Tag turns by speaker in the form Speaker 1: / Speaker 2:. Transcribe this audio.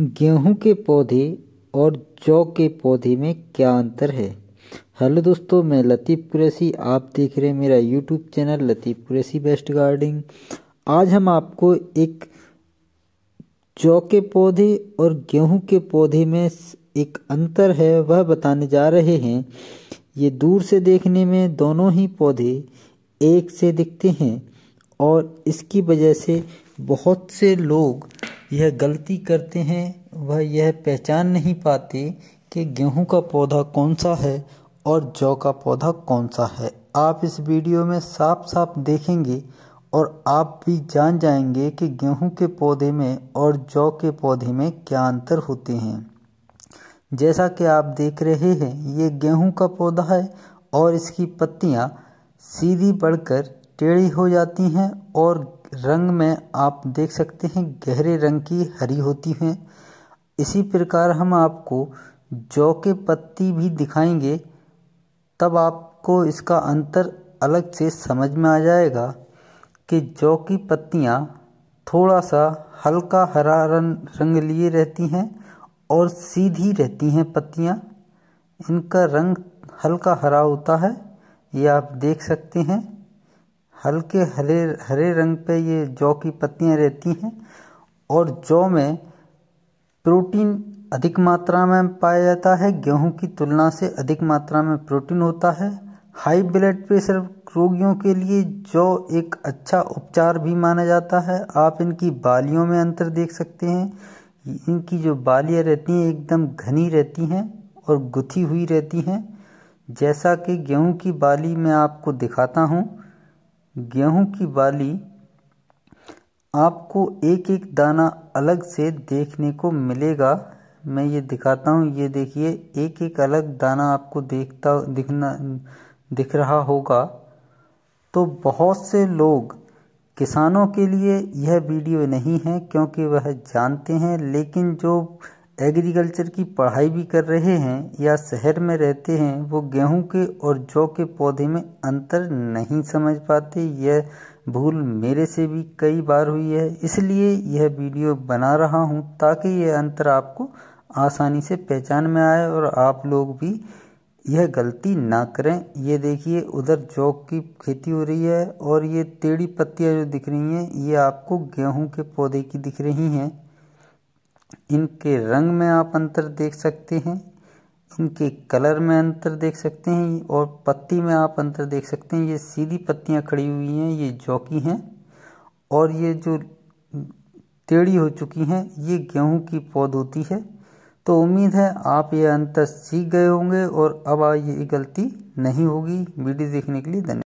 Speaker 1: गेहूँ के पौधे और जौ के पौधे में क्या अंतर है हेलो दोस्तों मैं लतीफ़ कुरैसी आप देख रहे हैं मेरा YouTube channel Latif Qureshi best gardening आज हम आपको एक जौ के पौधे और गेहूं के पौधे में एक अंतर है वह बताने जा रहे हैं ये दूर से देखने में दोनों ही पौधे एक से दिखते हैं और इसकी वजह से बहुत से लोग यह गलती करते हैं वह यह पहचान नहीं पाते कि गेहूं का पौधा कौन सा है और जौ का पौधा कौन सा है आप इस वीडियो में साफ साफ देखेंगे और आप भी जान जाएंगे कि गेहूं के पौधे में और जौ के पौधे में क्या अंतर होते हैं जैसा कि आप देख रहे हैं ये गेहूं का पौधा है और इसकी पत्तियां सीधी बढ़कर टेढ़ी हो जाती हैं और रंग में आप देख सकते हैं गहरे रंग की हरी होती हैं इसी प्रकार हम आपको जौ के पत्ती भी दिखाएंगे तब आपको इसका अंतर अलग से समझ में आ जाएगा कि जौ की पत्तियाँ थोड़ा सा हल्का हरा रंग लिए रहती हैं और सीधी रहती हैं पत्तियाँ इनका रंग हल्का हरा होता है ये आप देख सकते हैं हल्के हरे हरे रंग पे ये जौ की पत्तियाँ रहती हैं और जौ में प्रोटीन अधिक मात्रा में पाया जाता है गेहूं की तुलना से अधिक मात्रा में प्रोटीन होता है हाई ब्लड प्रेशर रोगियों के लिए जौ एक अच्छा उपचार भी माना जाता है आप इनकी बालियों में अंतर देख सकते हैं इनकी जो बालियाँ रहती हैं एकदम घनी रहती हैं और गुथी हुई रहती हैं जैसा कि गेहूं की बाली मैं आपको दिखाता हूँ गेहूं की बाली आपको एक एक दाना अलग से देखने को मिलेगा मैं ये दिखाता हूँ ये देखिए एक एक अलग दाना आपको देखता दिखना दिख रहा होगा तो बहुत से लोग किसानों के लिए यह वीडियो नहीं है क्योंकि वह जानते हैं लेकिन जो एग्रीकल्चर की पढ़ाई भी कर रहे हैं या शहर में रहते हैं वो गेहूं के और जौ के पौधे में अंतर नहीं समझ पाते यह भूल मेरे से भी कई बार हुई है इसलिए यह वीडियो बना रहा हूं ताकि यह अंतर आपको आसानी से पहचान में आए और आप लोग भी यह गलती ना करें ये देखिए उधर जौ की खेती हो रही है और ये टेढ़ी पत्तियाँ जो दिख रही हैं ये आपको गेहूं के पौधे की दिख रही हैं इनके रंग में आप अंतर देख सकते हैं इनके कलर में अंतर देख सकते हैं और पत्ती में आप अंतर देख सकते हैं ये सीधी पत्तियां खड़ी हुई हैं ये जौकी हैं और ये जो टेढ़ी हो चुकी हैं ये गेहूं की पौध होती है तो उम्मीद है आप ये अंतर सीख गए होंगे और अब ये गलती नहीं होगी वीडियो देखने के लिए धन्यवाद